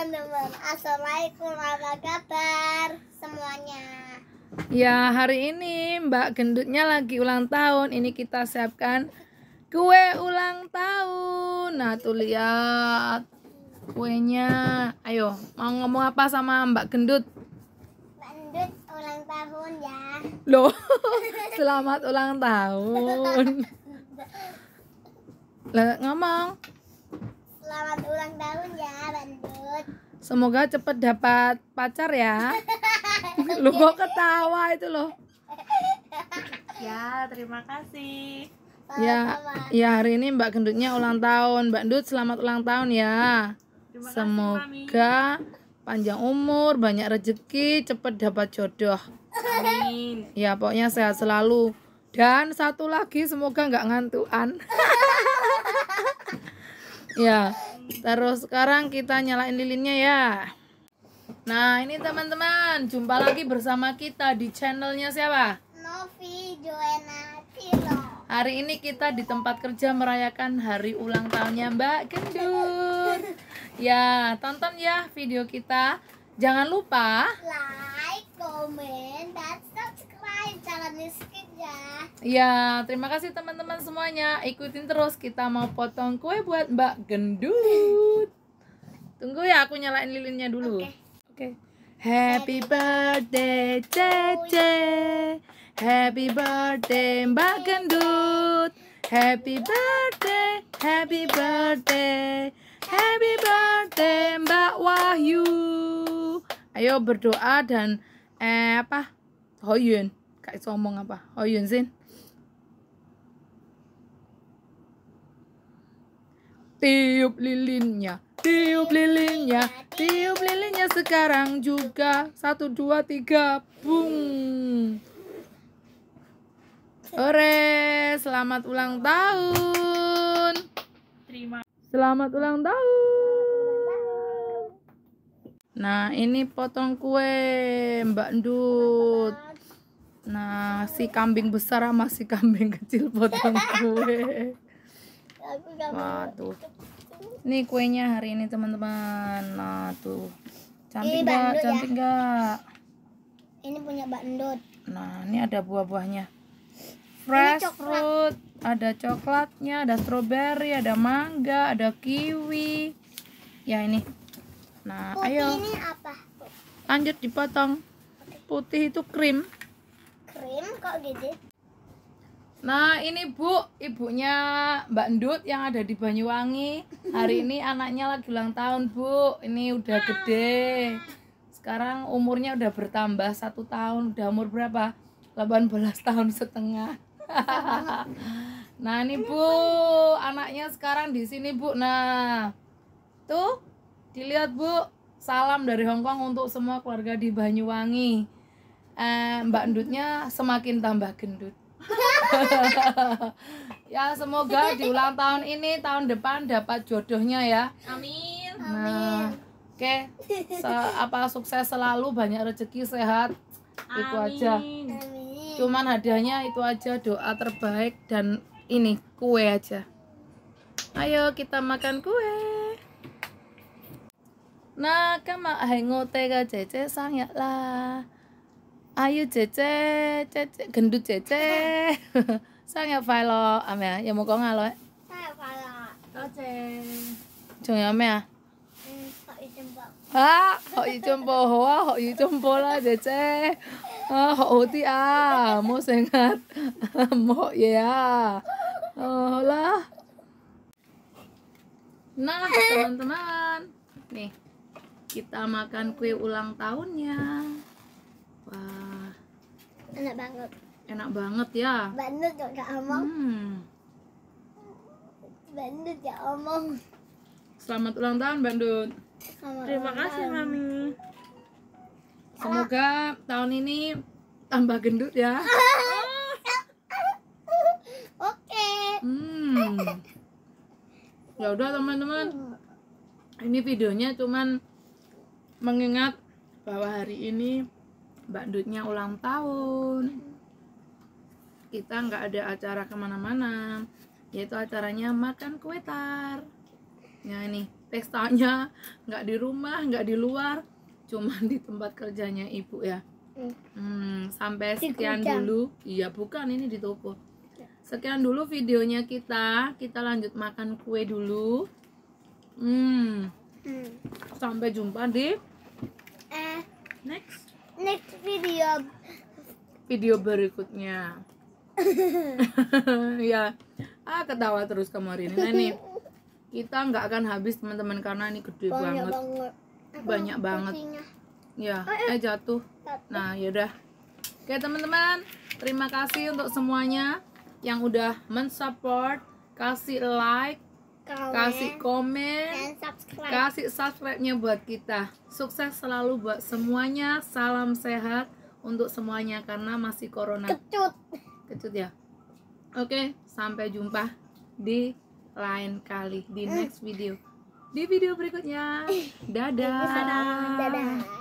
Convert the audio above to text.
teman-teman. Assalamualaikum apa kabar semuanya? Ya, hari ini Mbak Gendutnya lagi ulang tahun. Ini kita siapkan kue ulang tahun. Nah, tuh lihat kuenya. Ayo, mau ngomong apa sama Mbak Gendut? ulang tahun ya. Loh, selamat ulang tahun. Lah ngomong. Selamat ulang tahun ya, Bandut. Semoga cepat dapat pacar ya. Lu kok ketawa itu loh. Ya, terima kasih. ya, ya hari ini Mbak Gendutnya ulang tahun. Mbak Gendut selamat ulang tahun ya. Semoga Mami. panjang umur, banyak rezeki, cepat dapat jodoh. Amin. Ya, pokoknya sehat selalu. Dan satu lagi semoga nggak ngantuan. ya. Terus sekarang kita nyalain lilinnya ya. Nah ini teman-teman, jumpa lagi bersama kita di channelnya siapa? Novi Joanna Tilo. Hari ini kita di tempat kerja merayakan hari ulang tahunnya Mbak Gendut. Ya, tonton ya video kita. Jangan lupa like, comment, dan subscribe. Ya, iya, terima kasih teman-teman semuanya. Ikutin terus kita mau potong kue buat Mbak Gendut. Tunggu ya, aku nyalain lilinnya dulu. Oke. Okay. Okay. Happy birthday Cece. Happy birthday Mbak Gendut. Happy birthday, happy birthday. Happy birthday Mbak Wahyu. Ayo berdoa dan eh apa? Hoyun. Kak Iso ngomong apa? Oh Yunzin. Tiup lilinnya, tiup lilinnya, tiup lilinnya sekarang juga. Satu, dua, tiga, bung. Ore, selamat ulang tahun. Terima. Selamat ulang tahun. Nah, ini potong kue Mbak Ndut. Nah, si kambing besar sama si kambing kecil potong kue. Wah, tuh. ini kuenya hari ini, teman-teman. Nah, tuh. Cantik enggak? Ya? Cantik enggak? Ini punya Mbak Nah, ini ada buah-buahnya. Fresh fruit, ada coklatnya, ada strawberry, ada mangga, ada kiwi. Ya, ini. Nah, Putih ayo. Ini apa? Lanjut dipotong. Putih itu krim krim kok gede gitu. Nah ini bu, ibunya Mbak Endut yang ada di Banyuwangi Hari ini anaknya lagi ulang tahun bu Ini udah gede Sekarang umurnya udah bertambah satu tahun Udah umur berapa? 18 tahun setengah Nah ini bu, anaknya sekarang di sini bu Nah tuh dilihat bu Salam dari Hongkong untuk semua keluarga di Banyuwangi eh, Mbak Endutnya semakin tambah gendut. ya semoga di ulang tahun ini tahun depan dapat jodohnya ya. Amin. Nah, oke. Okay. apa sukses selalu, banyak rezeki, sehat. Amin. Itu aja. Amin. Cuman hadiahnya itu aja doa terbaik dan ini kue aja. Ayo kita makan kue. Nah, kamu hengote ga cece sang ya lah ayo cece cece gendut cece sao nghe phải lo à mẹ giờ một con nghe rồi có chè chồng nhà mẹ à họ gì chôm bồ hổ à họ gì chôm bồ la cece Ah, kok uti ah, mau sengat Mau ya. Oh ah, lah Nah, teman-teman. Nih, kita makan kue ulang tahunnya apa? Enak banget. Enak banget ya. Banget gak ngomong. Hmm. Bandut ya Omong. Selamat ulang tahun Bandut. Selamat Terima kasih tahun. Mami. Semoga tahun ini tambah gendut ya. Oke. Okay. Hmm. Ya udah teman-teman. Ini videonya cuman mengingat bahwa hari ini Mbak Dutnya ulang tahun kita nggak ada acara kemana-mana yaitu acaranya makan kue tar nah ya, ini pestanya nggak di rumah nggak di luar cuma di tempat kerjanya ibu ya hmm, sampai sekian dulu iya bukan ini di toko ya. sekian dulu videonya kita kita lanjut makan kue dulu hmm. hmm. sampai jumpa di next video video berikutnya ya ah ketawa terus kemarin ini nah, kita nggak akan habis teman-teman karena ini gede banyak banget, banget. banyak banget ya, oh, ya eh jatuh nah yaudah oke teman-teman terima kasih untuk semuanya yang udah mensupport kasih like komen, kasih komen, dan subscribe. kasih subscribe-nya buat kita. Sukses selalu buat semuanya. Salam sehat untuk semuanya karena masih corona. Kecut. Kecut ya. Oke, sampai jumpa di lain kali di eh. next video. Di video berikutnya. Dadah. Dadah.